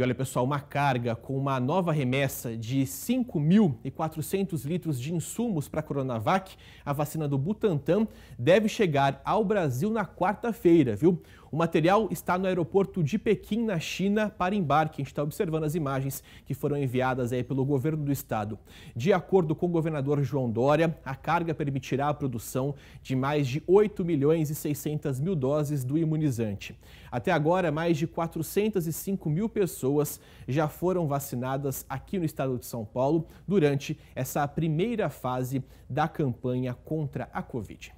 E olha pessoal, uma carga com uma nova remessa de 5.400 litros de insumos para a Coronavac, a vacina do Butantan, deve chegar ao Brasil na quarta-feira, viu? O material está no aeroporto de Pequim, na China, para embarque. A gente está observando as imagens que foram enviadas aí pelo governo do estado. De acordo com o governador João Dória, a carga permitirá a produção de mais de 8 milhões e 600 mil doses do imunizante. Até agora, mais de 405 mil pessoas pessoas já foram vacinadas aqui no estado de São Paulo durante essa primeira fase da campanha contra a Covid.